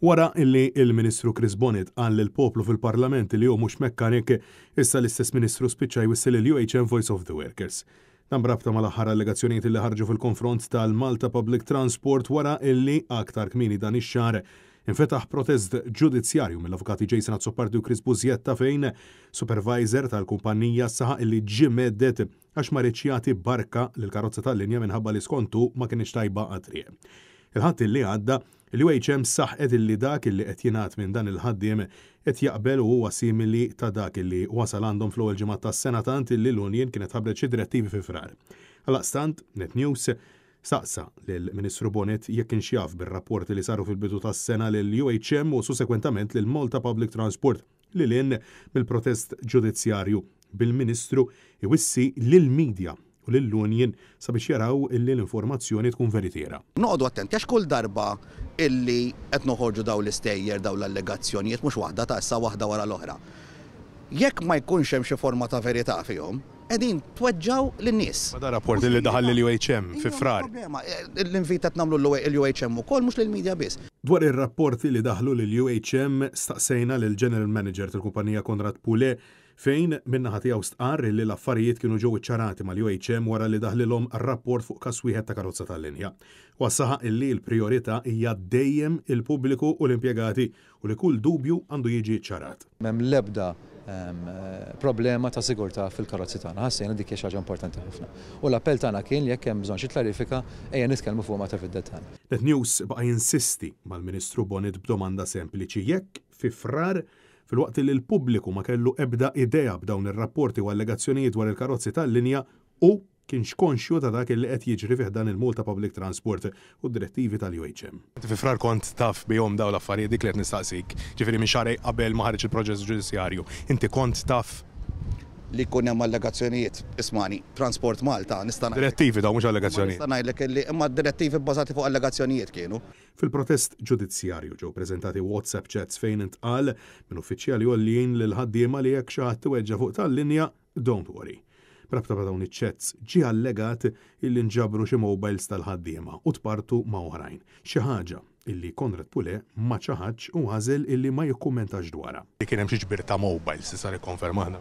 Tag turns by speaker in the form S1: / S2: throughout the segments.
S1: wara illi il-Ministru Chris Bonnet għall il-poplu fil-Parlament li hu mhux mekkanik issa l-istess Ministru spiċċa jwissil il-UHM Voice of the Workers. Dan brabta mal-aħħar allegazzjonijiet li ħarġu fil-konfront tal-Malta Public Transport wara illi aktar kmini dan ix-xahar infetaħ protest ġudizzjarju mill-avukati Jason Azzopardi u Chris Buzietta fejn supervisor tal-kumpanija saħa illi ġimedet għax marriċjati barka l-karozza tal-linja minħabba li skontu ma kienx tajba għatrije. Il-ħadd illi għadda il-UHM saħqet illi dak illi qed jingħad minn dan il-ħaddiem qed jaqbel u huwa simili ta' dak illi wasal għandhom fl-ewwel ġimgħa tas-sena tant illi l-Unjen kienet ħabbret xi direttivi fi frar. Għalaq stant, net news, saqsa lill-Ministru Bonet jekk inxjaf bir-rapporti li saru fil-bidu tas-sena lill-UHM u susekwentament lil Malta Public Transport li l mill-protest ġudizzjarju bil-Ministru iwissi lil-medja u l-lunjen sabiex jaraw illi l-informazzjoni tkun veritiera. Noqdu attenti għax kull darba
S2: illi qed noħorġu daw l-istejjer daw l-allegazzjonijiet mhux waħda ta' issa waħda wara l-oħra. Jekk ma jkunx hemm xi forma ta' verità fihom, edin tweġġaw l nies
S1: Ma rapport li daħal l-UHM fi frar. L-invitat namlu l-UHM u mhux mux l-media bis. Dwar ir-rapporti li daħlu l UHM staqsejna lil General Manager tal-kumpanija Konrad Pule fejn minnaħa tiegħu stqar li l-affarijiet kienu ġew iċċarati mal-UHM wara li daħlilhom rapport fuq kas wieħed ta' karozza tal-linja. Wassaħa illi l-priorità hija dejjem
S3: il-pubbliku u l-impjegati u li kull dubju għandu jiġi iċċarat. Mem lebda problema ta' sigurta fil-karozzi tagħna. Ħassejna dik xi ħaġa importanti ħafna. U l-appell tagħna kien li jekk hemm bżonn xi klarifika ejja nitkellmu fuq ma ta' fid-dettall. Net News baqa' jinsisti
S1: mal-Ministru Bonit b'domanda sempliċi jekk fi frar fil-waqt li l-pubbliku ma kellu ebda idea b'dawn ir-rapporti u allegazzjonijiet dwar il-karozzi tal-linja u kienx konxju ta' dak li qed jiġri fih dan il-multa public transport u direttivi tal-UHM. Fi frar kont taf bihom daw l-affarijiet dik li qed nistaqsik, ġifieri minn xarej qabel ma ħareġ il-proġess ġudizzjarju. Inti kont taf
S2: li kun hemm allegazzjonijiet. Ismani, Transport Malta nista'
S1: Direttivi daw mhux allegazzjonijiet.
S2: Nista' ngħidlek li imma direttivi bbażati fuq allegazzjonijiet kienu.
S1: Fil-protest ġudizzjarju ġew preżentati WhatsApp chats fejn intqal minn uffiċjali li l ħaddiema li jekk xi ħadd fuq tal-linja don't worry. Rabta ta' dawn iċ-chats ġi allegat illi nġabru xi mobiles tal-ħaddiema u tpartu ma' oħrajn. Xi ħaġa illi
S3: Konrad Pule ma ċaħaċ u għazel illi ma jikkumentax dwara.
S1: Kien hemm xi ġbir ta' mobiles,
S3: sar ikkonfermana.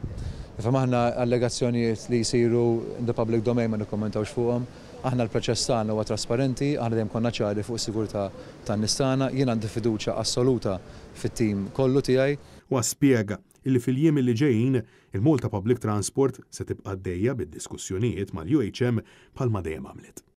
S3: Ifem aħna allegazzjonijiet li jisiru in the public domain ma nikkommentawx fuqhom, aħna l-proċess tagħna huwa trasparenti, aħna dejjem konna ċari fuq sigurtà tan-nistana, jien għandi fiduċja assoluta fit-tim kollu tiegħi. Wa spjega illi fil-jiem
S1: li ġejjin il-multa public transport se tibqa' dejja bid-diskussjonijiet mal-UHM bħalma dejjem għamlet.